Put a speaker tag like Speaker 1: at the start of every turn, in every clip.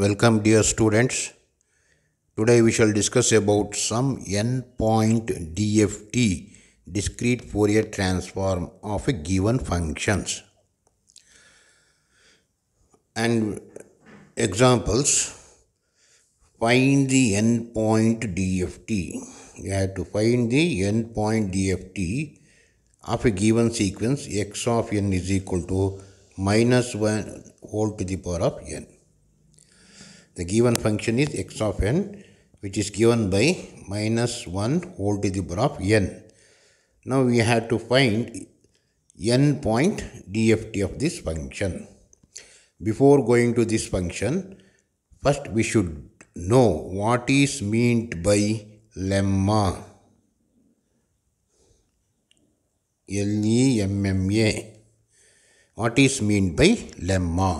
Speaker 1: Welcome dear students. Today we shall discuss about some n-point DFT discrete Fourier transform of a given functions and examples find the n-point DFT you have to find the n-point DFT of a given sequence x of n is equal to minus 1 whole to the power of n the given function is x of n which is given by minus 1 whole to the power of n. Now we have to find n point dft of this function. Before going to this function, first we should know what is meant by lemma. L-E-M-M-A. What is meant by lemma?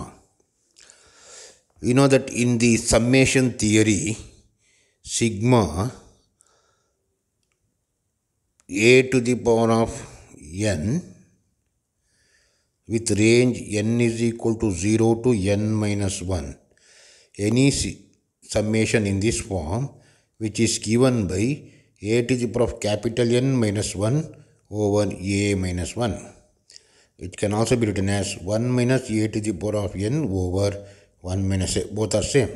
Speaker 1: you know that in the summation theory, sigma a to the power of n with range n is equal to 0 to n minus 1. Any summation in this form which is given by a to the power of capital N minus 1 over a minus 1. It can also be written as 1 minus a to the power of n over 1 minus a both are same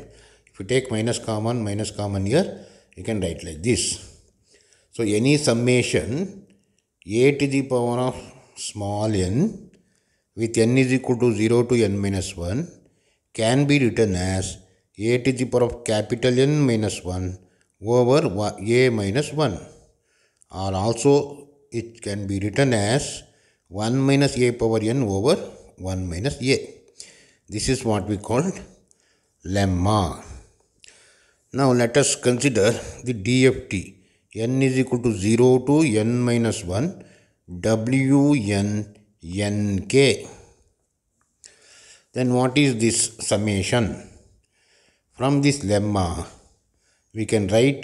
Speaker 1: if you take minus common minus common here you can write like this so any summation a to the power of small n with n is equal to 0 to n minus 1 can be written as a to the power of capital N minus 1 over a minus 1 or also it can be written as 1 minus a power n over 1 minus a. This is what we called lemma. Now let us consider the DFT. n is equal to 0 to n minus 1 w n n k. Then what is this summation? From this lemma, we can write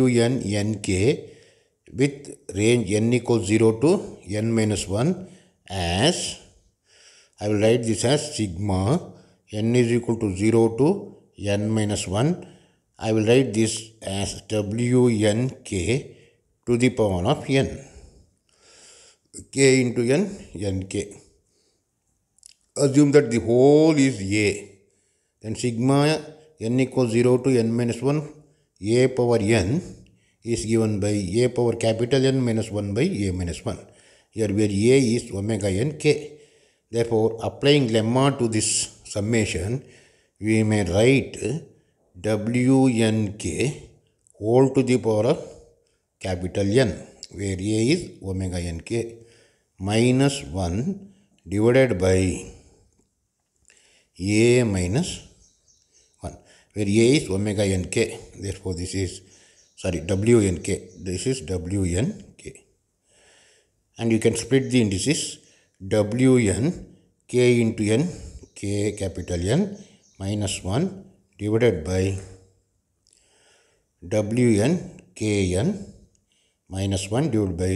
Speaker 1: w n n k with range n equals 0 to n minus 1 as I will write this as sigma n is equal to 0 to n minus 1. I will write this as wnk to the power of n. k into n n k. nk. Assume that the whole is a. Then sigma n equals 0 to n minus 1 a power n is given by a power capital N minus 1 by a minus 1. Here where a is omega n k. Therefore, applying lemma to this summation, we may write wnk whole to the power of capital N, where A is omega nk minus 1 divided by A minus 1, where A is omega nk. Therefore, this is, sorry, wnk. This is wnk. And you can split the indices W n k into n k capital N minus 1 divided by W n k n minus minus 1 divided by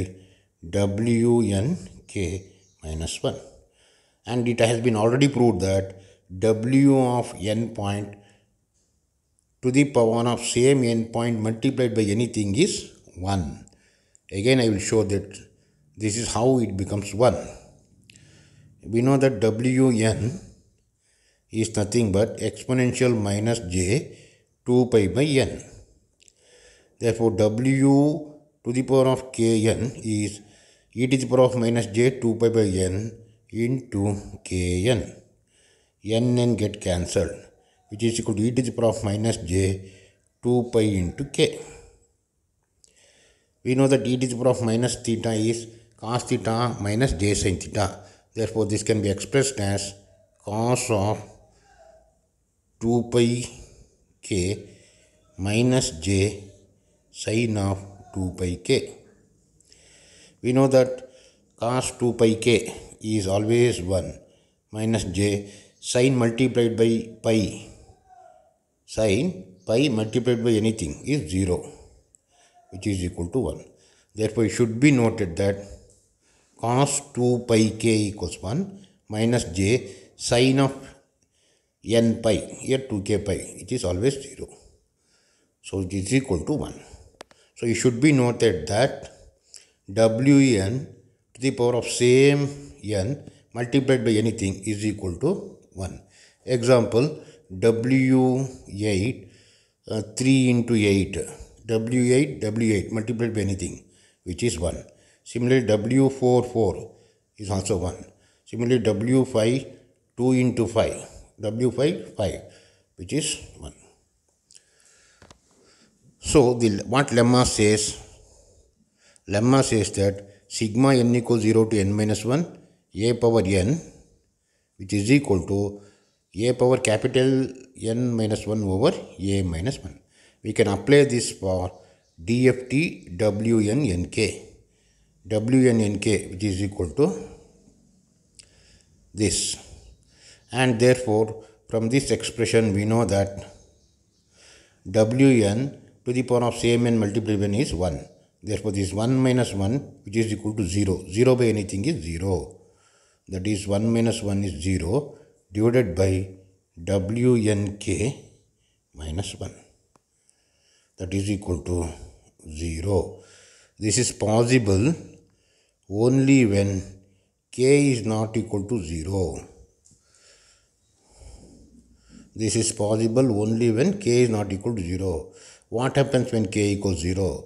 Speaker 1: W n k minus minus 1 and it has been already proved that w of n point to the power of same n point multiplied by anything is 1 again I will show that this is how it becomes 1 we know that wn is nothing but exponential minus j 2 pi by n. Therefore, w to the power of kn is e to the power of minus j 2 pi by n into kn. n and get cancelled which is equal to e to the power of minus j 2 pi into k. We know that e to the power of minus theta is cos theta minus j sin theta Therefore, this can be expressed as cos of 2 pi k minus j sine of 2 pi k. We know that cos 2 pi k is always 1 minus j sine multiplied by pi sine pi multiplied by anything is 0 which is equal to 1 therefore it should be noted that cos 2 pi k equals 1 minus j sine of n pi here 2k pi it is always 0 so it is equal to 1 so it should be noted that wn to the power of same n multiplied by anything is equal to 1 example w8 uh, 3 into 8 w8 w8 multiplied by anything which is 1 Similarly, W44 is also 1. Similarly, W5 2 into 5. W5 5 which is 1. So, the, what lemma says? Lemma says that sigma n equals 0 to n minus 1 a power n which is equal to a power capital N minus 1 over a minus 1. We can apply this for dft wnk. WNNK which is equal to this and therefore from this expression we know that Wn to the power of Cmn multiplied by n is 1 therefore this 1 minus 1 which is equal to 0 0 by anything is 0 that is 1 minus 1 is 0 divided by Wnk minus 1 that is equal to 0 this is possible only when k is not equal to 0. This is possible only when k is not equal to 0. What happens when k equals 0?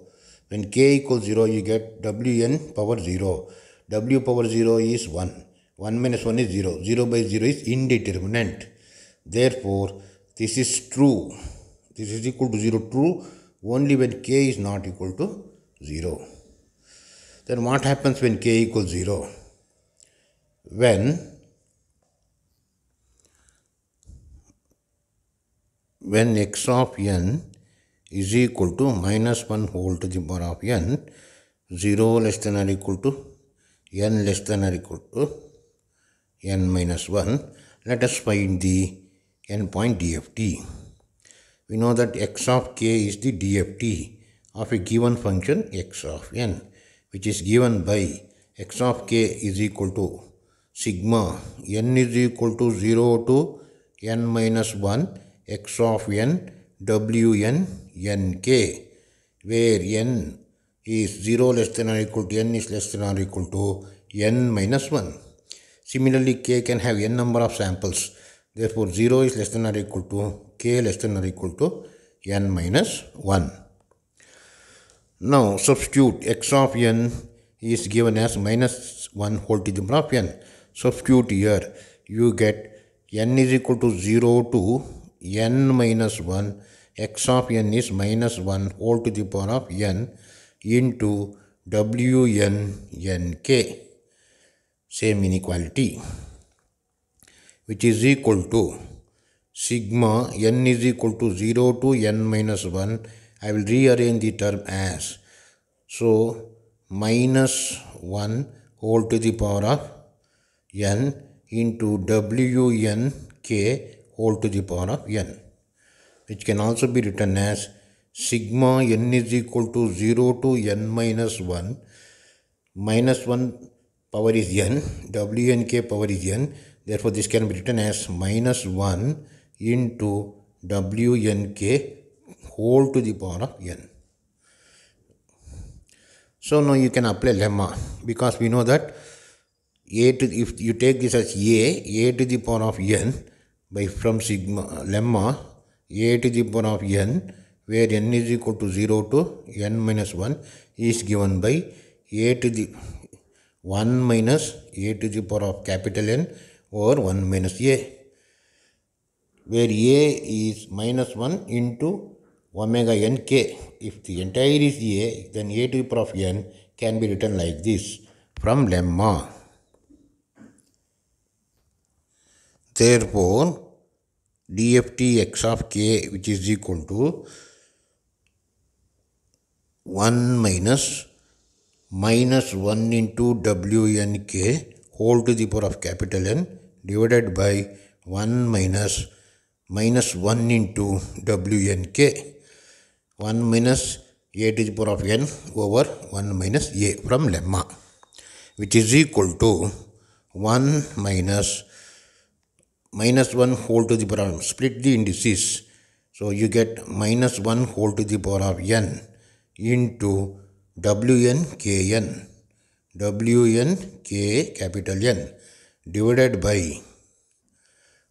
Speaker 1: When k equals 0, you get wn power 0. w power 0 is 1. 1 minus 1 is 0. 0 by 0 is indeterminate. Therefore, this is true. This is equal to 0 true only when k is not equal to 0. Then what happens when k equals 0? When when x of n is equal to minus 1 whole to the power of n 0 less than or equal to n less than or equal to n minus 1 let us find the endpoint dft we know that x of k is the dft of a given function x of n which is given by x of k is equal to sigma n is equal to 0 to n minus 1 x of n w n n k where n is 0 less than or equal to n is less than or equal to n minus 1. Similarly, k can have n number of samples. Therefore, 0 is less than or equal to k less than or equal to n minus 1. Now substitute x of n is given as minus 1 whole power of n. Substitute here you get n is equal to 0 to n minus 1 x of n is minus 1 whole to the power of n into wnk same inequality which is equal to sigma n is equal to 0 to n minus 1 I will rearrange the term as. So minus 1 whole to the power of n into wnk whole to the power of n which can also be written as sigma n is equal to 0 to n minus 1 minus 1 power is n W n k power is n therefore this can be written as minus 1 into wnk whole to the power of n. So now you can apply lemma because we know that a to if you take this as a a to the power of n by from sigma lemma a to the power of n where n is equal to 0 to n minus 1 is given by a to the 1 minus a to the power of capital N over 1 minus a where a is minus 1 into omega n k. If the entire is A, then A to the power of n can be written like this from lemma. Therefore, dft x of k which is equal to 1 minus minus 1 into wnk whole to the power of capital N divided by 1 minus minus 1 into wnk 1 minus a to the power of n over 1 minus a from lemma which is equal to 1 minus minus 1 whole to the power of split the indices so you get minus 1 whole to the power of n into wn kn wn k capital n divided by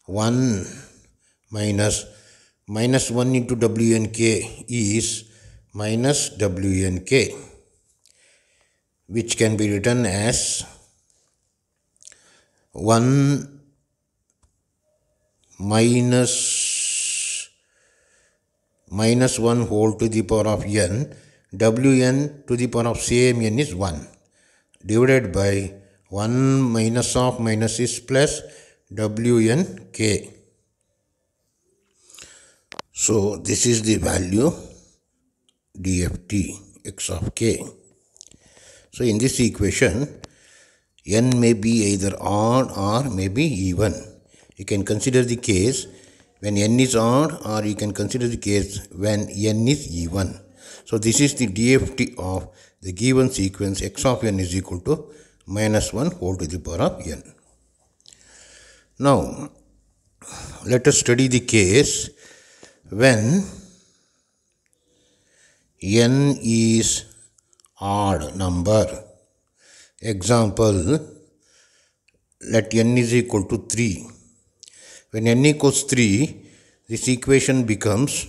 Speaker 1: 1 minus minus 1 into WNK is minus WNK which can be written as 1 minus minus 1 whole to the power of n wn to the power of same n is 1 divided by 1 minus of minus is plus W N K. k so this is the value dft x of k. So in this equation n may be either odd or may be even. You can consider the case when n is odd or you can consider the case when n is even. So this is the dft of the given sequence x of n is equal to minus 1 whole to the power of n. Now let us study the case when n is odd number. Example, let n is equal to 3. When n equals 3, this equation becomes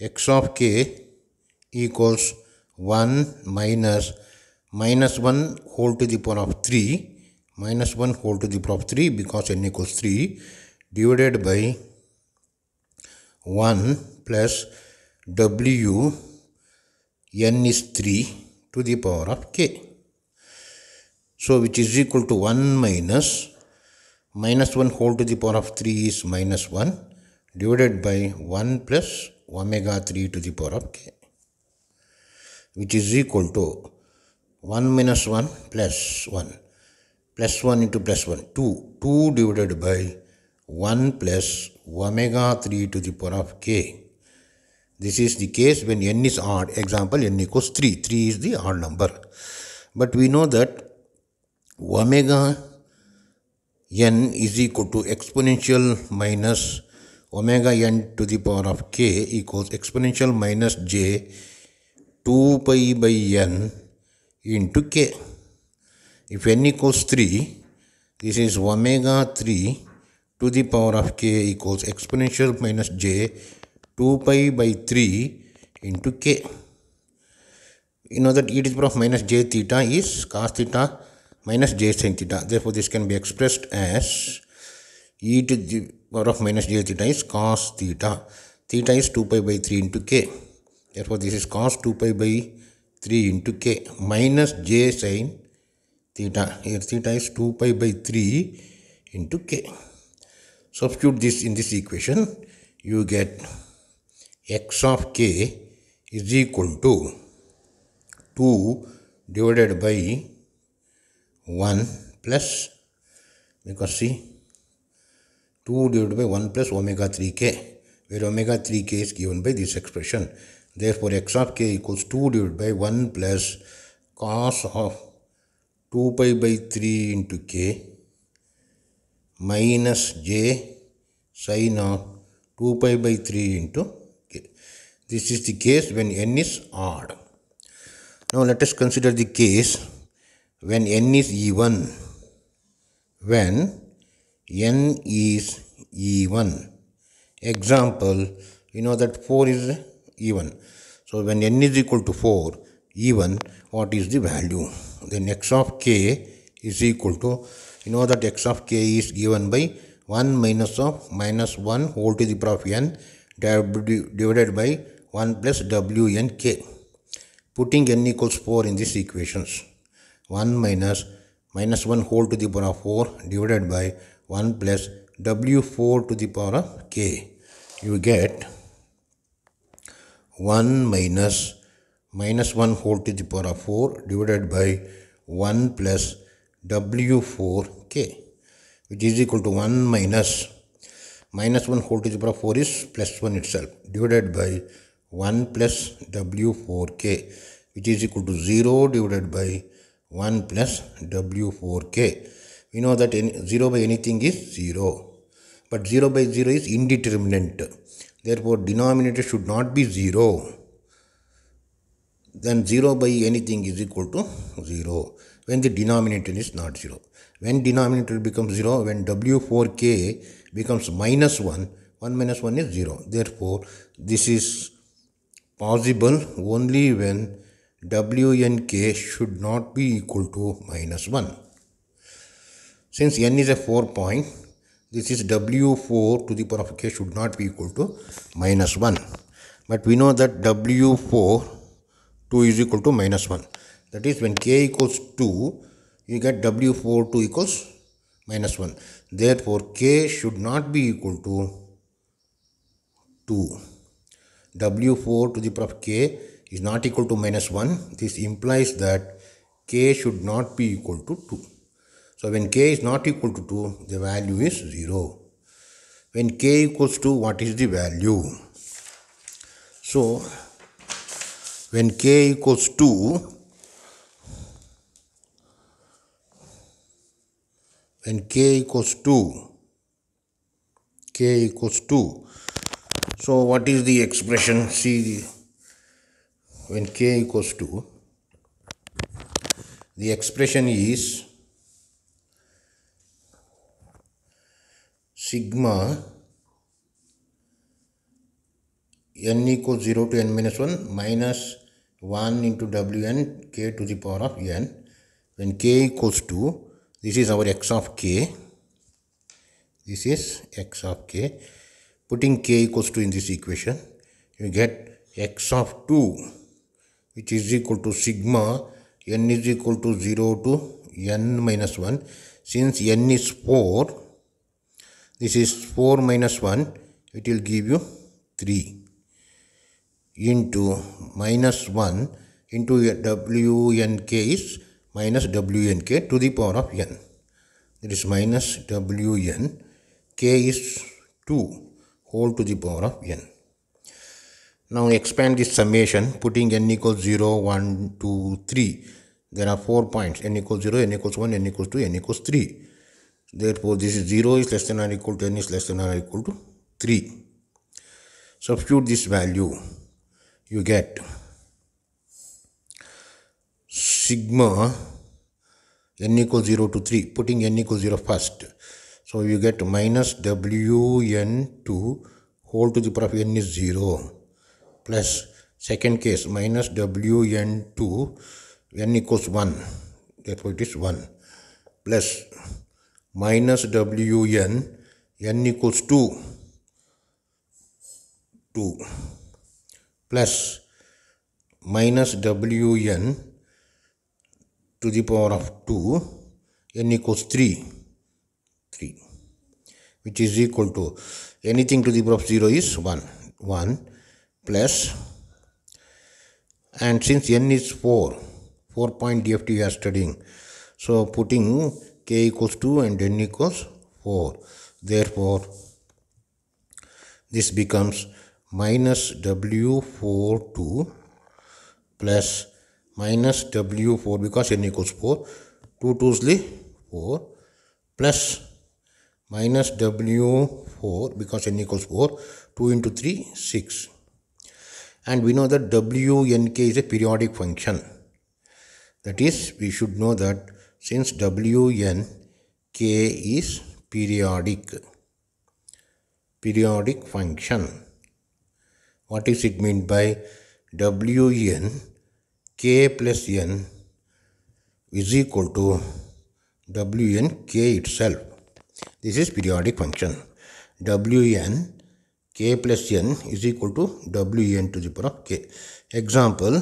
Speaker 1: x of k equals 1 minus minus 1 whole to the power of 3 minus 1 whole to the power of 3 because n equals 3 divided by 1 plus W n is 3 to the power of k. So which is equal to 1 minus minus 1 whole to the power of 3 is minus 1 divided by 1 plus omega 3 to the power of k which is equal to 1 minus 1 plus 1 plus 1 into plus 1 2 2 divided by 1 plus omega 3 to the power of k. This is the case when n is odd. Example n equals 3. 3 is the odd number. But we know that omega n is equal to exponential minus omega n to the power of k equals exponential minus j 2 pi by n into k. If n equals 3, this is omega 3 to the power of k equals exponential minus j 2 pi by 3 into k you know that e to the power of minus j theta is cos theta minus j sin theta therefore this can be expressed as e to the power of minus j theta is cos theta theta is 2 pi by 3 into k therefore this is cos 2 pi by 3 into k minus j sin theta here theta is 2 pi by 3 into k substitute this in this equation you get x of k is equal to 2 divided by 1 plus because see 2 divided by 1 plus omega 3k where omega 3k is given by this expression therefore x of k equals 2 divided by 1 plus cos of 2 pi by 3 into k minus j sine of 2 pi by 3 into k. This is the case when n is odd. Now let us consider the case when n is even. When n is even. Example, you know that 4 is even. So when n is equal to 4, even, what is the value? Then x of k is equal to you know that x of k is given by 1 minus of minus 1 whole to the power of n divided by 1 plus wn k. Putting n equals 4 in these equations. 1 minus minus 1 whole to the power of 4 divided by 1 plus w4 to the power of k. You get 1 minus minus 1 whole to the power of 4 divided by 1 plus W4K which is equal to 1 minus minus 1 whole to the power 4 is plus 1 itself divided by 1 plus W4K which is equal to 0 divided by 1 plus W4K. We know that any, 0 by anything is 0 but 0 by 0 is indeterminate therefore denominator should not be 0 then 0 by anything is equal to 0 when the denominator is not 0. When denominator becomes 0, when W4K becomes minus 1, 1 minus 1 is 0. Therefore, this is possible only when WnK should not be equal to minus 1. Since N is a 4 point, this is W4 to the power of K should not be equal to minus 1. But we know that W4 2 is equal to minus 1. That is when k equals 2, you get W42 equals minus 1. Therefore, k should not be equal to 2. W4 to the power of k is not equal to minus 1. This implies that k should not be equal to 2. So, when k is not equal to 2, the value is 0. When k equals 2, what is the value? So, when k equals 2, and k equals 2 k equals 2 so what is the expression see when k equals 2 the expression is sigma n equals 0 to n minus 1 minus 1 into wn k to the power of n when k equals 2 this is our x of k this is x of k putting k equals to in this equation you get x of 2 which is equal to sigma n is equal to 0 to n minus 1 since n is 4 this is 4 minus 1 it will give you 3 into minus 1 into w n k is minus wnk to the power of n. That is minus W N K is 2 whole to the power of n. Now expand this summation putting n equals 0, 1, 2, 3. There are 4 points n equals 0, n equals 1, n equals 2, n equals 3. Therefore this is 0 is less than or equal to n is less than or equal to 3. Substitute this value you get sigma n equals 0 to 3 putting n equals 0 first so you get minus wn2 whole to the power of n is 0 plus second case minus wn2 n equals 1 therefore it is 1 plus minus W n n equals 2 2 plus minus wn to the power of 2 n equals 3 3 which is equal to anything to the power of 0 is 1 1 plus and since n is 4 4 point DFT we are studying so putting k equals 2 and n equals 4 therefore this becomes minus w4 2 plus minus W4 because n equals 4 2 2s 4 plus minus W4 because n equals 4 2 into 3 6 and we know that Wnk is a periodic function that is we should know that since Wnk is periodic periodic function what is it meant by Wn K plus N is equal to w n k itself this is periodic function w n k plus n is equal to w n to the power of k example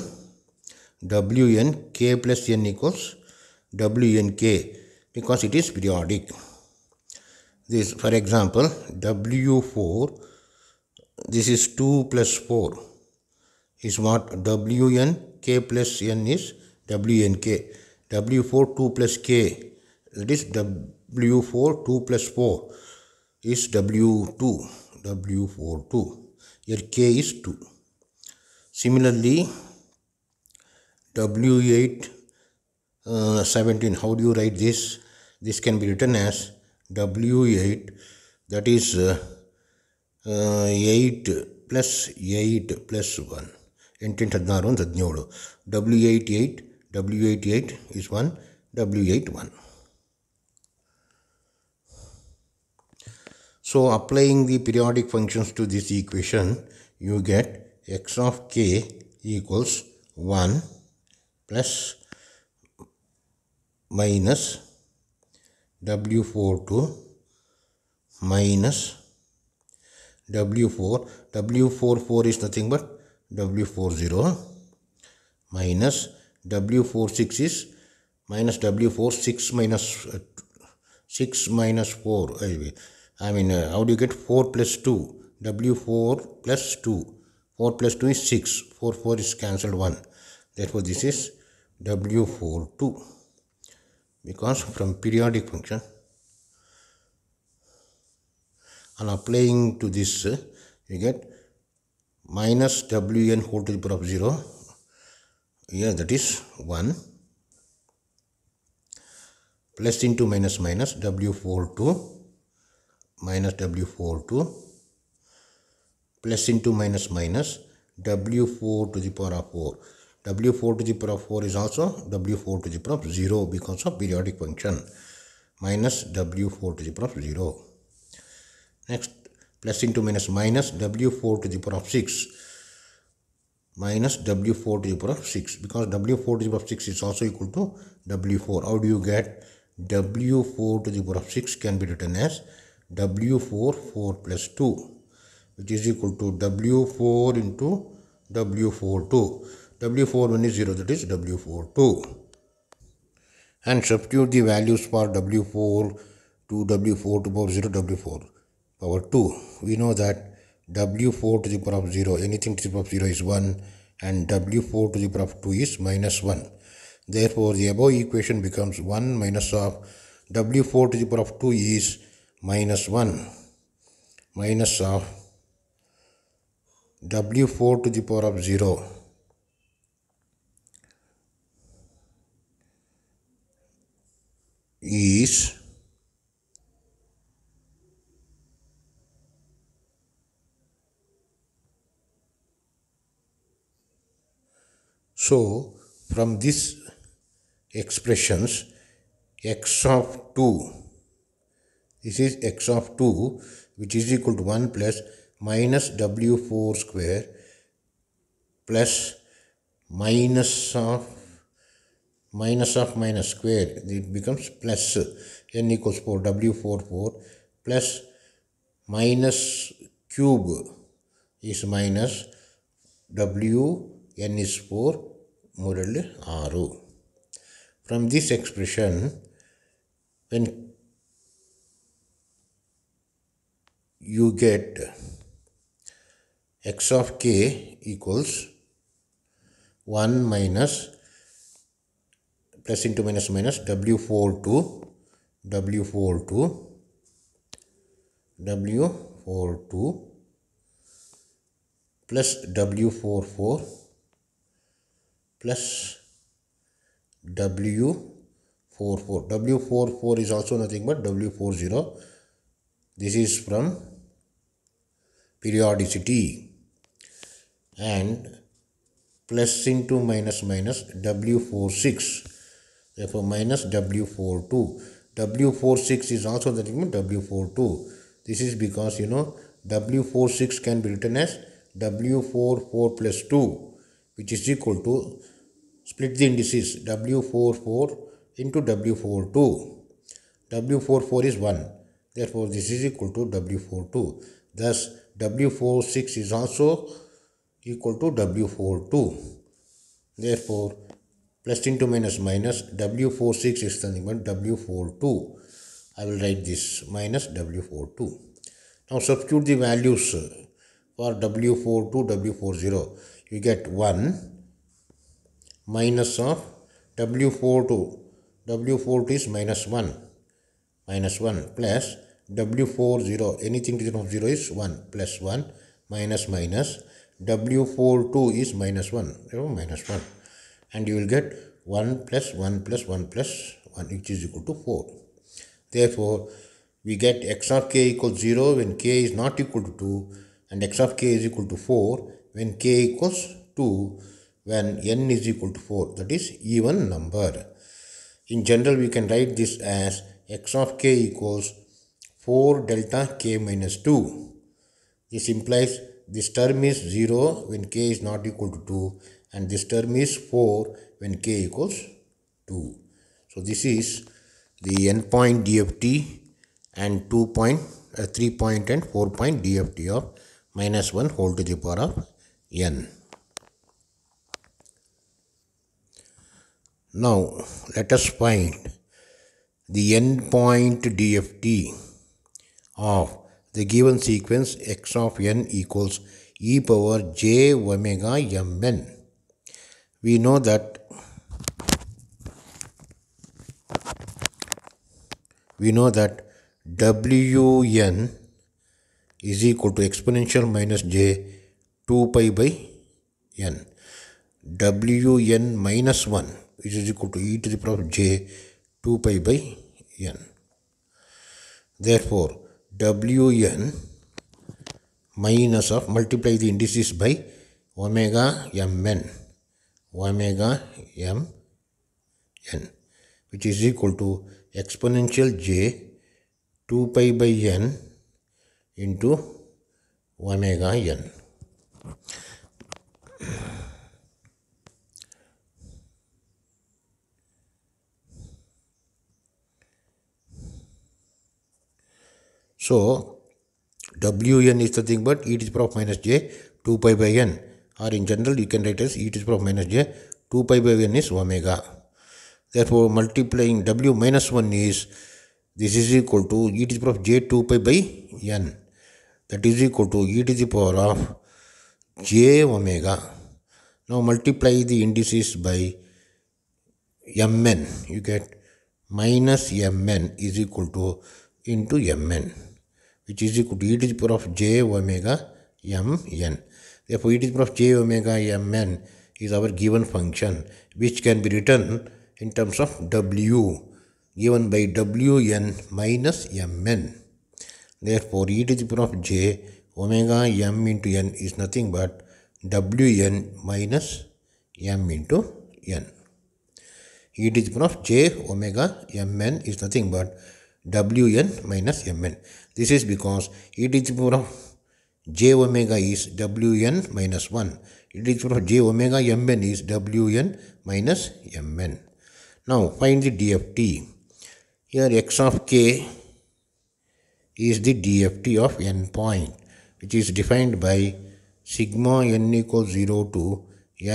Speaker 1: w n k plus n equals w n k because it is periodic this for example w 4 this is 2 plus 4 is what W n k plus n is wnk w4 2 plus k that is w4 2 plus 4 is w2 w4 2 here k is 2 similarly w8 uh, 17 how do you write this this can be written as w8 that is uh, uh, 8 plus 8 plus 1 ಎಂಟೆಂಟು ಹದಿನಾರು ಒಂದು ಹದಿನೇಳು W one. W W eight eight is one W eight So applying the periodic functions to this equation, you get x of k equals 1 plus minus w42 four minus w4. w four four is nothing but W40 minus W46 is minus W4 6 minus uh, 6 minus 4 anyway. I mean uh, how do you get 4 plus 2 W4 plus 2 4 plus 2 is 6 4 4 is cancelled 1 therefore this is W42 because from periodic function and applying to this uh, you get minus Wn whole to the power of 0 yeah that is 1 plus into minus minus W4 to minus W4 to plus into minus minus W4 to the power of 4 W4 to the power of 4 is also W4 to the power of 0 because of periodic function minus W4 to the power of 0 next plus into minus minus w4 to the power of 6 minus w4 to the power of 6 because w4 to the power of 6 is also equal to w4 how do you get w4 to the power of 6 can be written as w4 4 plus 2 which is equal to w4 into w4 2 w4 1 is 0 that is w4 2 and substitute the values for w4 to w4 to power 0 w4 power 2. We know that w4 to the power of 0, anything to the power of 0 is 1 and w4 to the power of 2 is minus 1. Therefore, the above equation becomes 1 minus of w4 to the power of 2 is minus 1 minus of w4 to the power of 0 is So, from these expressions, x of 2, this is x of 2 which is equal to 1 plus minus w4 square plus minus of minus of minus square it becomes plus n equals 4 w4 4 plus minus cube is minus w n is 4 ಮೂರರಲ್ಲಿ ಆರು from this expression when you get X of K equals one minus plus into minus minus W four two W four two W four two plus W four four plus W44. W44 is also nothing but W40. This is from periodicity and plus into minus minus W46. Therefore, minus W42. W46 is also nothing but W42. This is because you know W46 can be written as W44 plus 2 which is equal to split the indices W44 into W42 W44 is 1 therefore this is equal to W42 thus W46 is also equal to W42 therefore plus into minus minus W46 is nothing but W42 I will write this minus W42 now substitute the values for W42 W40 you get 1 minus of W42 W40 is minus 1 minus 1 plus W40 anything to the of 0 is 1 plus 1 minus minus W42 is minus 1 you know, minus 1 and you will get 1 plus 1 plus 1 plus 1 which is equal to 4 therefore we get x of k equals 0 when k is not equal to 2 and x of k is equal to 4 when k equals 2 when n is equal to 4 that is even number in general we can write this as x of k equals 4 delta k minus 2 this implies this term is 0 when k is not equal to 2 and this term is 4 when k equals 2 so this is the endpoint dft and 2 point uh, 3 point and 4 point dft of minus 1 whole to the power of n. Now let us find the endpoint DFT of the given sequence x of n equals e power j omega mn. We know that we know that wn is equal to exponential minus j 2 pi by n w n minus minus 1 which is equal to e to the power of j 2 pi by n therefore wn minus of multiply the indices by omega mn omega m n which is equal to exponential j 2 pi by n into omega n So, wn is the thing, but e to the power of minus j 2 pi by n or in general you can write as e to the power of minus j 2 pi by n is omega. Therefore, multiplying w minus 1 is this is equal to e to the power of j 2 pi by n that is equal to e to the power of j omega. Now multiply the indices by mn you get minus mn is equal to into mn which is equal to e to the power of j omega m n. Therefore, e to the power of j omega m n is our given function which can be written in terms of w given by w n minus m n. Therefore, e to the power of j omega m into n is nothing but w n minus m into n. E to the power of j omega m n is nothing but w n minus m n. This is because e to the power of j omega is wn minus 1. e to the power of j omega mn is wn minus mn. Now find the DFT. Here x of k is the DFT of n point which is defined by sigma n equals 0 to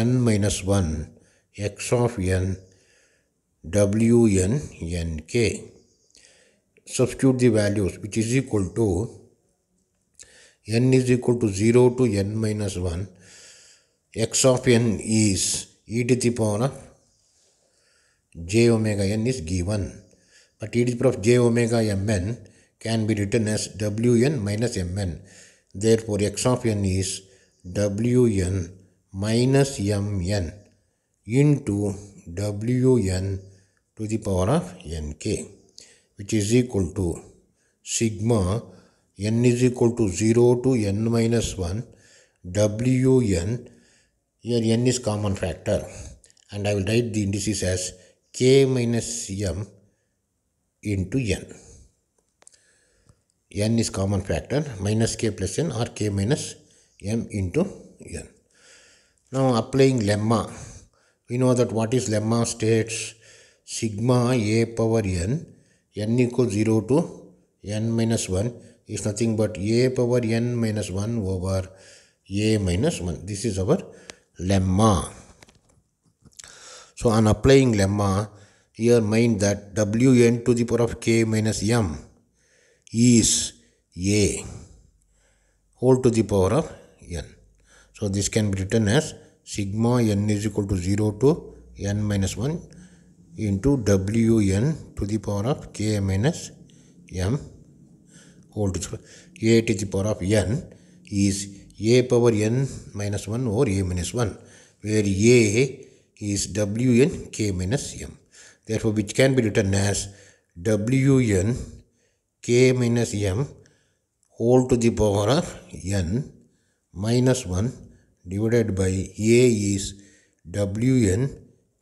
Speaker 1: n minus 1 x of n w n n k substitute the values which is equal to n is equal to 0 to n minus 1 x of n is e to the power of j omega n is given but e to the power of j omega mn can be written as wn minus mn therefore x of n is wn minus mn into wn to the power of nk which is equal to sigma n is equal to 0 to n minus 1 w n here n is common factor and I will write the indices as k minus m into n n is common factor minus k plus n or k minus m into n now applying lemma we know that what is lemma states sigma a power n n equals 0 to n minus 1 is nothing but a power n minus 1 over a minus 1. This is our lemma. So on applying lemma, here mind that wn to the power of k minus m is a whole to the power of n. So this can be written as sigma n is equal to 0 to n minus 1 into Wn to the power of k minus m whole to the power a to the power of n is a power n minus 1 or a minus 1 where a is w n k minus m. Therefore, which can be written as w n k minus m whole to the power of n minus 1 divided by a is w n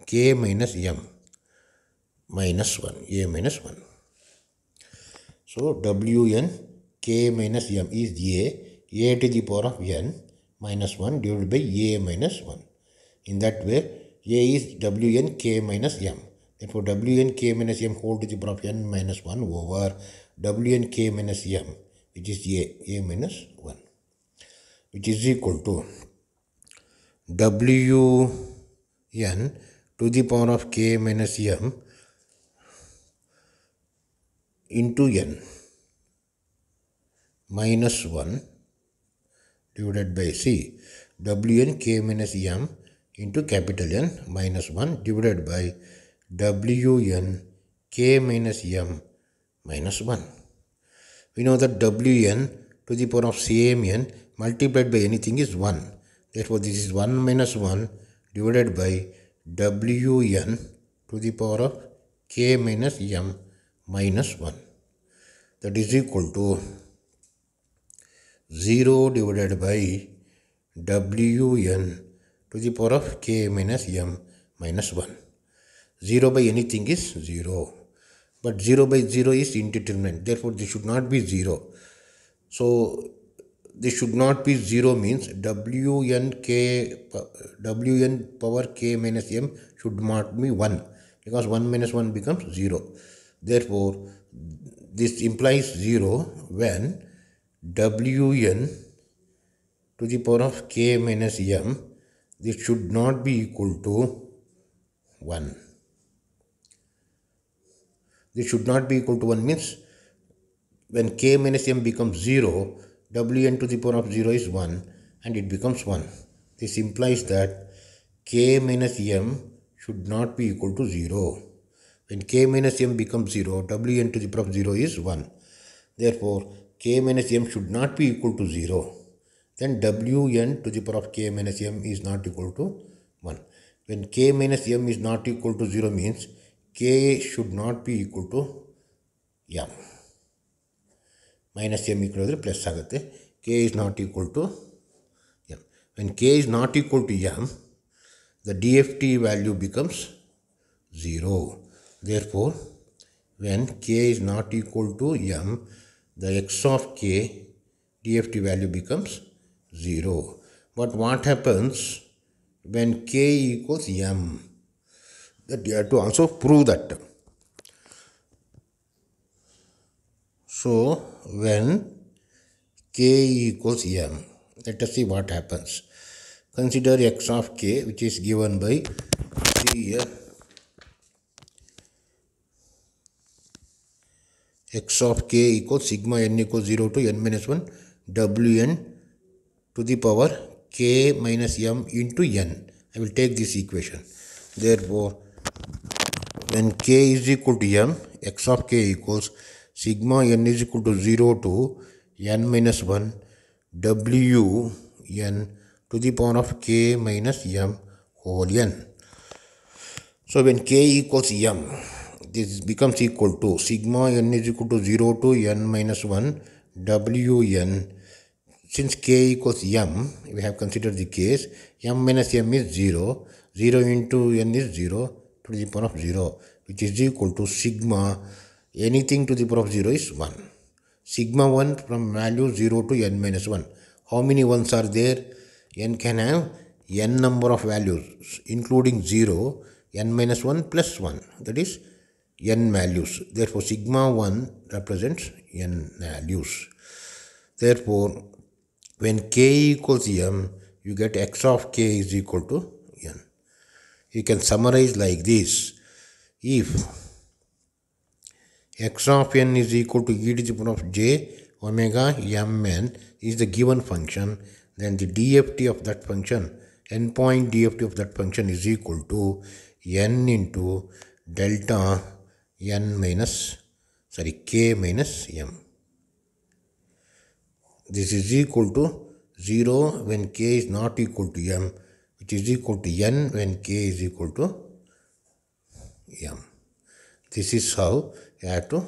Speaker 1: k minus m minus 1 a minus 1 so wn k minus m is a a to the power of n minus 1 divided by a minus 1 in that way a is wn k minus m therefore wn k minus m whole to the power of n minus 1 over wn k minus m which is a a minus 1 which is equal to w n to the power of k minus m into n minus 1 divided by c wn k minus m into capital N minus 1 divided by wn k minus m minus 1. We know that wn to the power of c m n multiplied by anything is 1. Therefore, this is 1 minus 1 divided by wn to the power of k minus m minus 1 that is equal to 0 divided by wn to the power of k minus m minus 1 0 by anything is 0 but 0 by 0 is indeterminate therefore this should not be 0 so this should not be 0 means w n k w n power k minus m should not be 1 because 1 minus 1 becomes 0 Therefore, this implies 0 when wn to the power of k minus m this should not be equal to 1. This should not be equal to 1 means when k minus m becomes 0 wn to the power of 0 is 1 and it becomes 1. This implies that k minus m should not be equal to 0. When k minus m becomes 0, wn to the power of 0 is 1. Therefore, k minus m should not be equal to 0. Then wn to the power of k minus m is not equal to 1. When k minus m is not equal to 0 means k should not be equal to m. Minus m equal to plus ಆಗುತ್ತೆ K k is not equal to m. When k is not equal to m, the DFT value becomes zero. Therefore, when k is not equal to m, the x of k DFT value becomes 0. But what happens when k equals m? That you have to also prove that. So, when k equals m, let us see what happens. Consider x of k which is given by CF x of k equals sigma n equals 0 to n minus 1 n to the power k minus m into n. I will take this equation. Therefore, when k is equal to m, x of k equals sigma n is equal to 0 to n minus 1 w n to the power of k minus m whole n. So, when k equals m, this becomes equal to sigma n is equal to 0 to n minus 1 wn since k equals m we have considered the case m minus m is 0 0 into n is 0 to the power of 0 which is equal to sigma anything to the power of 0 is 1 sigma 1 from value 0 to n minus 1 how many ones are there n can have n number of values including 0 n minus 1 plus 1 that is n values. Therefore, sigma 1 represents n values. Therefore, when k equals m, you get x of k is equal to n. You can summarize like this. If x of n is equal to e to the power of j omega mn is the given function, then the dft of that function, endpoint dft of that function is equal to n into delta n minus sorry k minus m. This is equal to 0 when k is not equal to m which is equal to n when k is equal to m. This is how you have to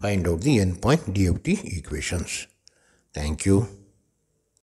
Speaker 1: find out the endpoint DFT equations. Thank you.